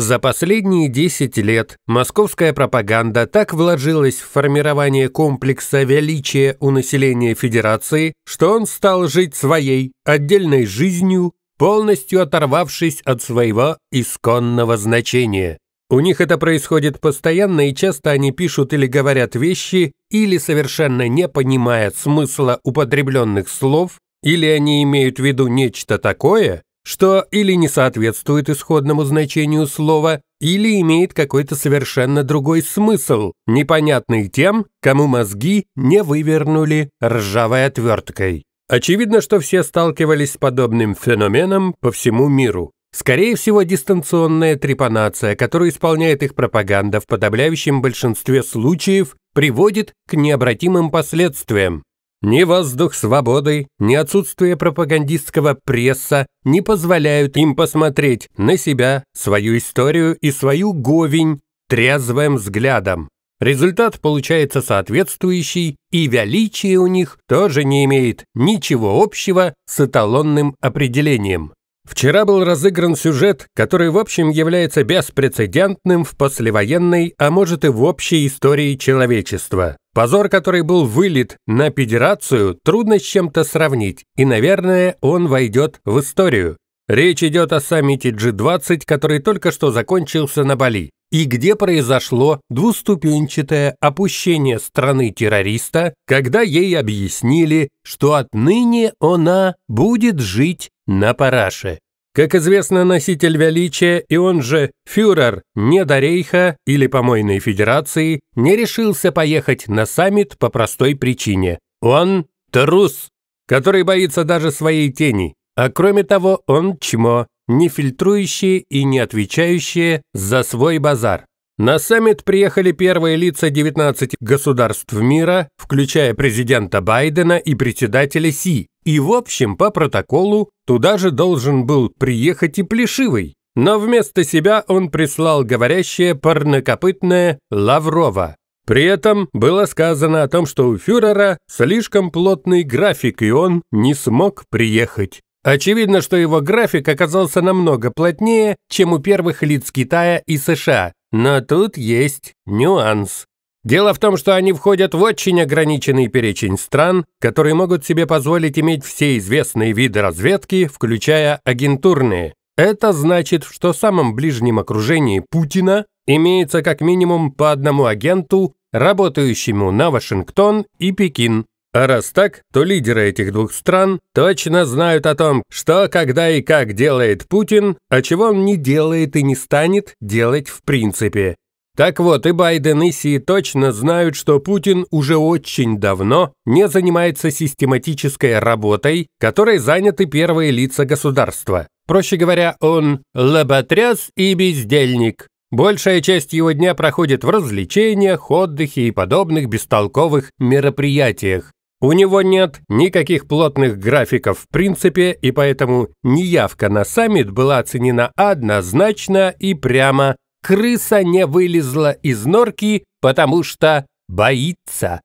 За последние 10 лет московская пропаганда так вложилась в формирование комплекса величия у населения Федерации, что он стал жить своей отдельной жизнью, полностью оторвавшись от своего исконного значения. У них это происходит постоянно, и часто они пишут или говорят вещи, или совершенно не понимая смысла употребленных слов, или они имеют в виду нечто такое, что или не соответствует исходному значению слова, или имеет какой-то совершенно другой смысл, непонятный тем, кому мозги не вывернули ржавой отверткой. Очевидно, что все сталкивались с подобным феноменом по всему миру. Скорее всего, дистанционная трепанация, которую исполняет их пропаганда в подавляющем большинстве случаев, приводит к необратимым последствиям. Ни воздух свободы, ни отсутствие пропагандистского пресса не позволяют им посмотреть на себя, свою историю и свою говень трезвым взглядом. Результат получается соответствующий, и величие у них тоже не имеет ничего общего с эталонным определением. Вчера был разыгран сюжет, который в общем является беспрецедентным в послевоенной, а может и в общей истории человечества. Позор, который был вылит на Федерацию, трудно с чем-то сравнить, и, наверное, он войдет в историю. Речь идет о саммите G20, который только что закончился на Бали, и где произошло двуступенчатое опущение страны-террориста, когда ей объяснили, что отныне она будет жить на параше. Как известно, носитель величия и он же фюрер не Недорейха или Помойной Федерации не решился поехать на саммит по простой причине. Он трус, который боится даже своей тени, а кроме того он чмо, не фильтрующие и не отвечающие за свой базар. На саммит приехали первые лица 19 государств мира, включая президента Байдена и председателя Си, и в общем, по протоколу, туда же должен был приехать и Плешивый, но вместо себя он прислал говорящее парнокопытное Лаврова. При этом было сказано о том, что у фюрера слишком плотный график, и он не смог приехать. Очевидно, что его график оказался намного плотнее, чем у первых лиц Китая и США, но тут есть нюанс. Дело в том, что они входят в очень ограниченный перечень стран, которые могут себе позволить иметь все известные виды разведки, включая агентурные. Это значит, что в самом ближнем окружении Путина имеется как минимум по одному агенту, работающему на Вашингтон и Пекин. А раз так, то лидеры этих двух стран точно знают о том, что, когда и как делает Путин, а чего он не делает и не станет делать в принципе. Так вот, и Байден, и Си точно знают, что Путин уже очень давно не занимается систематической работой, которой заняты первые лица государства. Проще говоря, он лоботряс и бездельник. Большая часть его дня проходит в развлечениях, отдыхе и подобных бестолковых мероприятиях. У него нет никаких плотных графиков в принципе, и поэтому неявка на саммит была оценена однозначно и прямо крыса не вылезла из норки, потому что боится.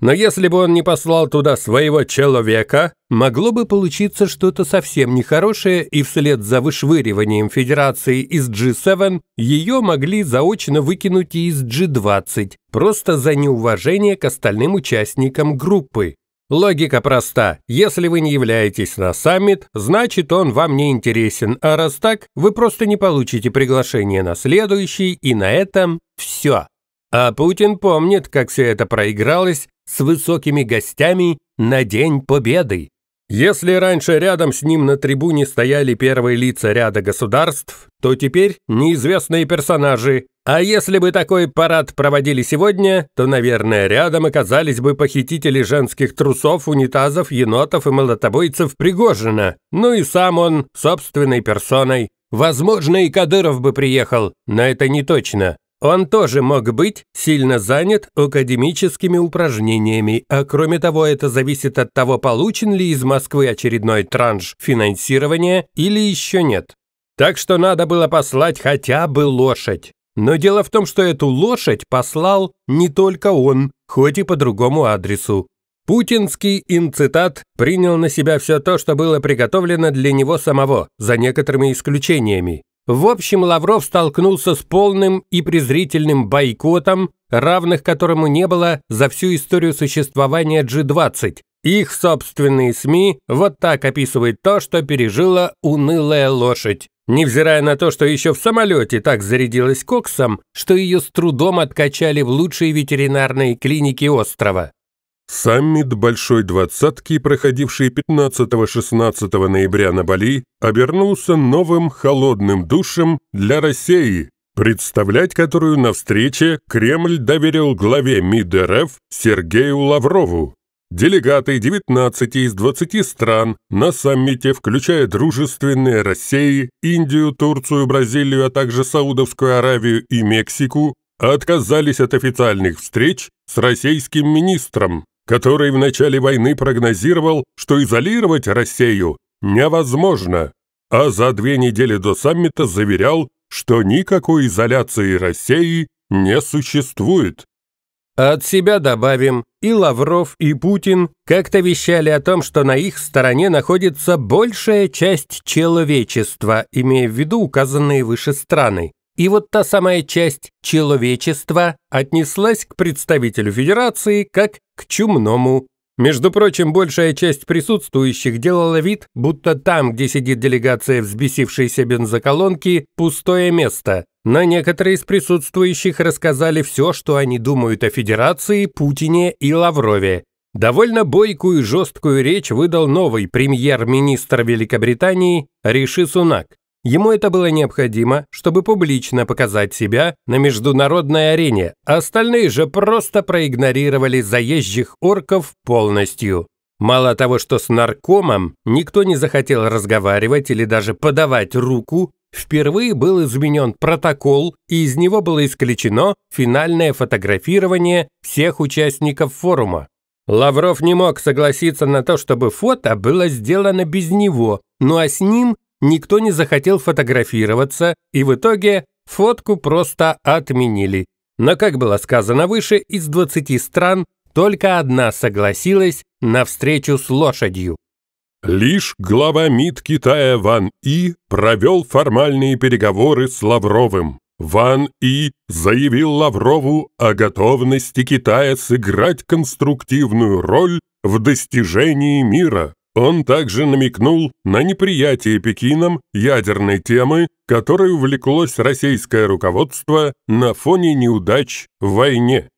Но если бы он не послал туда своего человека, могло бы получиться что-то совсем нехорошее, и вслед за вышвыриванием Федерации из G7 ее могли заочно выкинуть и из G20, просто за неуважение к остальным участникам группы. Логика проста. Если вы не являетесь на саммит, значит он вам не интересен, а раз так, вы просто не получите приглашение на следующий, и на этом все. А Путин помнит, как все это проигралось с высокими гостями на День Победы. Если раньше рядом с ним на трибуне стояли первые лица ряда государств, то теперь неизвестные персонажи, а если бы такой парад проводили сегодня, то, наверное, рядом оказались бы похитители женских трусов, унитазов, енотов и молотобойцев Пригожина. Ну и сам он собственной персоной. Возможно, и Кадыров бы приехал, но это не точно. Он тоже мог быть сильно занят академическими упражнениями, а кроме того, это зависит от того, получен ли из Москвы очередной транш финансирования или еще нет. Так что надо было послать хотя бы лошадь. Но дело в том, что эту лошадь послал не только он, хоть и по другому адресу. Путинский инцитат принял на себя все то, что было приготовлено для него самого, за некоторыми исключениями. В общем, Лавров столкнулся с полным и презрительным бойкотом, равных которому не было за всю историю существования G20. Их собственные СМИ вот так описывают то, что пережила унылая лошадь. Невзирая на то, что еще в самолете так зарядилась коксом, что ее с трудом откачали в лучшие ветеринарные клиники острова. Саммит Большой Двадцатки, проходивший 15-16 ноября на Бали, обернулся новым холодным душем для России, представлять которую на встрече Кремль доверил главе МИД РФ Сергею Лаврову. Делегаты 19 из 20 стран на саммите, включая дружественные России, Индию, Турцию, Бразилию, а также Саудовскую Аравию и Мексику, отказались от официальных встреч с российским министром, который в начале войны прогнозировал, что изолировать Россию невозможно, а за две недели до саммита заверял, что никакой изоляции России не существует. От себя добавим, и Лавров, и Путин как-то вещали о том, что на их стороне находится большая часть человечества, имея в виду указанные выше страны. И вот та самая часть человечества отнеслась к представителю Федерации как к чумному. Между прочим, большая часть присутствующих делала вид, будто там, где сидит делегация взбесившейся бензоколонки, пустое место, но некоторые из присутствующих рассказали все, что они думают о Федерации, Путине и Лаврове. Довольно бойкую и жесткую речь выдал новый премьер-министр Великобритании Риши Сунак. Ему это было необходимо, чтобы публично показать себя на международной арене, а остальные же просто проигнорировали заезжих орков полностью. Мало того, что с наркомом никто не захотел разговаривать или даже подавать руку, Впервые был изменен протокол, и из него было исключено финальное фотографирование всех участников форума. Лавров не мог согласиться на то, чтобы фото было сделано без него, ну а с ним никто не захотел фотографироваться, и в итоге фотку просто отменили. Но, как было сказано выше, из 20 стран только одна согласилась на встречу с лошадью. Лишь глава МИД Китая Ван И провел формальные переговоры с Лавровым. Ван И заявил Лаврову о готовности Китая сыграть конструктивную роль в достижении мира. Он также намекнул на неприятие Пекином ядерной темы, которой увлеклось российское руководство на фоне неудач в войне.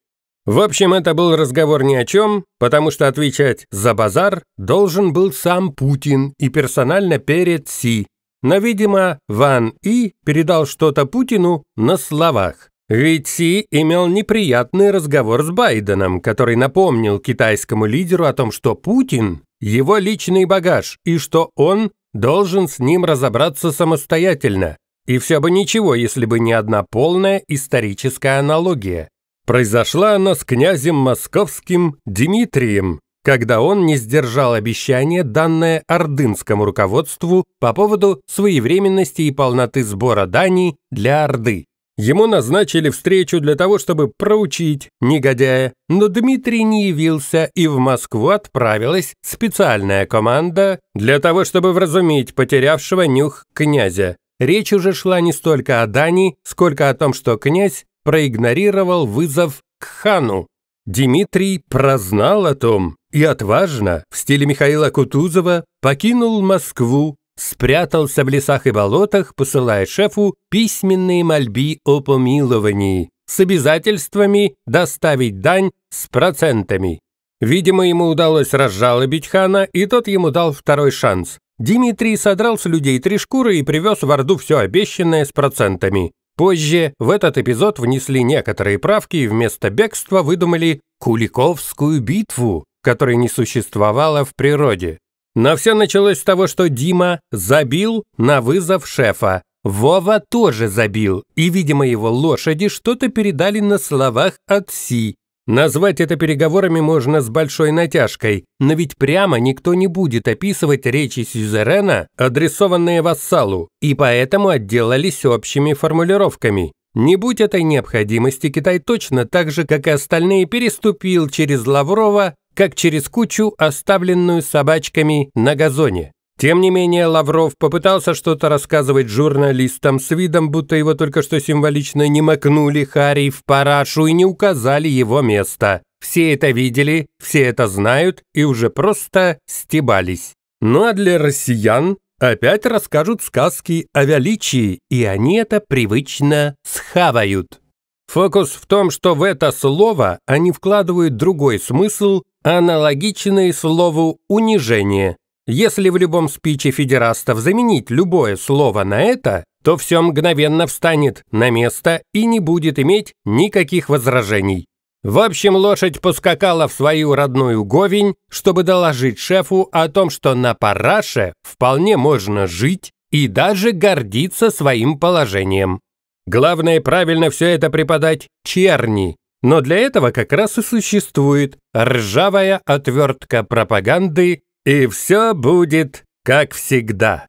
В общем, это был разговор ни о чем, потому что отвечать за базар должен был сам Путин и персонально перед Си. Но, видимо, Ван И передал что-то Путину на словах. Ведь Си имел неприятный разговор с Байденом, который напомнил китайскому лидеру о том, что Путин – его личный багаж и что он должен с ним разобраться самостоятельно. И все бы ничего, если бы не одна полная историческая аналогия. Произошла она с князем московским Дмитрием, когда он не сдержал обещание, данное ордынскому руководству по поводу своевременности и полноты сбора дани для Орды. Ему назначили встречу для того, чтобы проучить негодяя, но Дмитрий не явился, и в Москву отправилась специальная команда для того, чтобы вразумить потерявшего нюх князя. Речь уже шла не столько о Дании, сколько о том, что князь проигнорировал вызов к хану. Дмитрий прознал о том и отважно, в стиле Михаила Кутузова, покинул Москву, спрятался в лесах и болотах, посылая шефу письменные мольбы о помиловании с обязательствами доставить дань с процентами. Видимо, ему удалось разжалобить хана, и тот ему дал второй шанс. Дмитрий содрал с людей три шкуры и привез в Орду все обещанное с процентами. Позже в этот эпизод внесли некоторые правки и вместо бегства выдумали Куликовскую битву, которая не существовала в природе. Но все началось с того, что Дима забил на вызов шефа. Вова тоже забил, и, видимо, его лошади что-то передали на словах от Си, Назвать это переговорами можно с большой натяжкой, но ведь прямо никто не будет описывать речи сюзерена, адресованные вассалу, и поэтому отделались общими формулировками. Не будь этой необходимости, Китай точно так же, как и остальные, переступил через Лаврова, как через кучу, оставленную собачками на газоне. Тем не менее, Лавров попытался что-то рассказывать журналистам с видом, будто его только что символично не макнули Харри в парашу и не указали его место. Все это видели, все это знают и уже просто стебались. Ну а для россиян опять расскажут сказки о величии, и они это привычно схавают. Фокус в том, что в это слово они вкладывают другой смысл, аналогичный слову «унижение». Если в любом спиче федерастов заменить любое слово на это, то все мгновенно встанет на место и не будет иметь никаких возражений. В общем, лошадь поскакала в свою родную Говень, чтобы доложить шефу о том, что на параше вполне можно жить и даже гордиться своим положением. Главное правильно все это преподать черни, но для этого как раз и существует ржавая отвертка пропаганды и все будет как всегда.